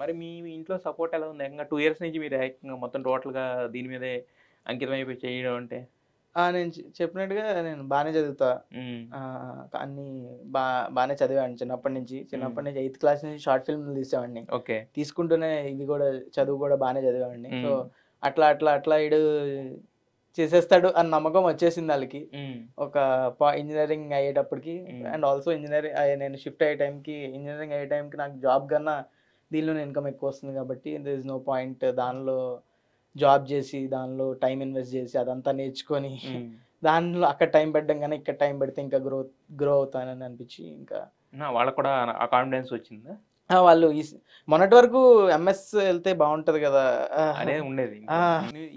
మరి మీ ఇంట్లో సపోర్ట్ ఎలా ఉంది ఏకంగా టూ ఇయర్స్ నుంచి మీరు ఏకంగా మొత్తం టోటల్గా దీని మీదే అంకితం అయిపోయి చేయడం అంటే నేను చెప్పినట్టుగా నేను బాగానే చదువుతా అన్ని బా బాగానే చదివాను చిన్నప్పటి నుంచి చిన్నప్పటి నుంచి ఎయిత్ క్లాస్ నుంచి షార్ట్ ఫిల్మ్ తీసేవాడిని ఓకే తీసుకుంటూనే ఇది కూడా చదువు కూడా బాగానే చదివాడిని సో అట్లా అట్లా అట్లా ఇడు చేసేస్తాడు అన్న నమ్మకం వచ్చేసింది వాళ్ళకి ఒక ఇంజనీరింగ్ అయ్యేటప్పటికి అండ్ ఆల్సో ఇంజనీరింగ్ నేను షిఫ్ట్ అయ్యే టైంకి ఇంజనీరింగ్ అయ్యే టైంకి నాకు జాబ్ కన్నా దీనిలోనే ఇన్కమ్ ఎక్కువ వస్తుంది కాబట్టి దర్ ఇస్ నో పాయింట్ దానిలో జాబ్ చేసి దానిలో టైం ఇన్వెస్ట్ చేసి అదంతా నేర్చుకొని hmm. దానిలో అక్కడ టైం పెట్టడం కానీ ఇక్కడ టైం పెడితే ఇంకా గ్రో గ్రో అవుతానని అనిపించి ఇంకా వాళ్ళకు కూడా కాన్ఫిడెన్స్ వచ్చింది వాళ్ళు మొన్నటి వరకు ఎంఎస్ వెళ్తే బాగుంటది కదా అనేది ఉండేది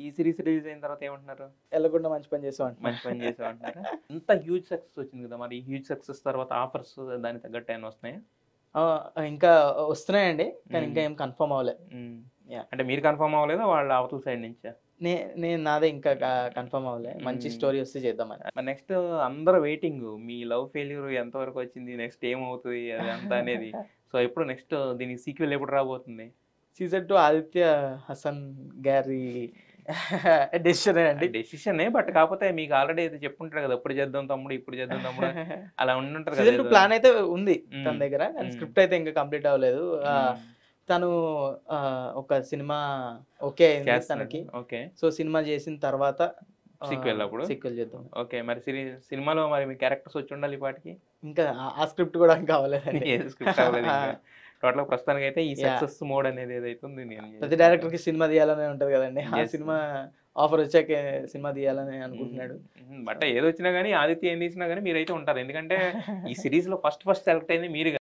ఈ సిరీస్ రిలీజ్ అయిన తర్వాత ఏమంటున్నారు వెళ్ళకుండా మంచి పని చేసేవాడు మంచి పని చేసేవాడు అంటున్నారు ఇంత హ్యూజ్ సక్సెస్ వచ్చింది కదా మరి హ్యూజ్ సక్సెస్ తర్వాత ఆఫర్స్ దానికి తగ్గట్టు ఏమైనా వస్తున్నాయి ఇంకా వస్తున్నాయండి కానీ ఇంకా ఏం కన్ఫర్మ్ అవ్వలేదు అంటే మీరు కన్ఫర్మ్ అవ్వలేదు వాళ్ళ అవతల సైడ్ నుంచి నే నేను నాదే ఇంకా కన్ఫర్మ్ అవ్వలే మంచి స్టోరీ వస్తే చేద్దామని నెక్స్ట్ అందరు వెయిటింగ్ మీ లవ్ ఫెయిల్యూర్ ఎంత వరకు వచ్చింది నెక్స్ట్ ఏమవుతుంది అది అంతా అనేది సో ఎప్పుడు నెక్స్ట్ దీనికి సీక్వెల్ ఎప్పుడు రాబోతుంది సీజన్ టూ ఆదిత్య హసన్ గారి డెసిషన్ అండి డెసిషన్ బట్ కాకపోతే మీకు ఆల్రెడీ అయితే చెప్పుంటారు కదా ఇప్పుడు చేద్దాం తమ్ముడు ఇప్పుడు చేద్దాం తమ్ముడు అలా ఉంటుంటారు కదా ప్లాన్ అయితే ఉంది తన దగ్గర స్క్రిప్ట్ అయితే ఇంకా కంప్లీట్ అవ్వలేదు తను ఒక సినిమా ఓకే తనకి ఓకే సో సినిమా చేసిన తర్వాత సిక్వెల్ అప్పుడు సిక్వెల్ చేద్దాం ఓకే మరి సినిమాలో మరి మీ క్యారెక్టర్స్ వచ్చి ఉండాలి వాటికి ఇంకా ఆ స్క్రిప్ట్ కూడా కావాలి స్క్రిప్ట్ టోటల్ ప్రస్తుతానికి అయితే ఈ సక్సెస్ మోడ్ అనేది ఏదైతే ప్రతి డైరెక్టర్ కి సినిమా తీయాలనే ఉంటది కదండి ఆ సినిమా ఆఫర్ వచ్చాక సినిమా తీయాలని అనుకుంటున్నాడు బట్ ఏది వచ్చినా కానీ ఆదిత్య ఏం తీసినా గానీ మీరైతే ఉంటారు ఎందుకంటే ఈ సిరీస్ లో ఫస్ట్ ఫస్ట్ సెలెక్ట్ అయింది మీరు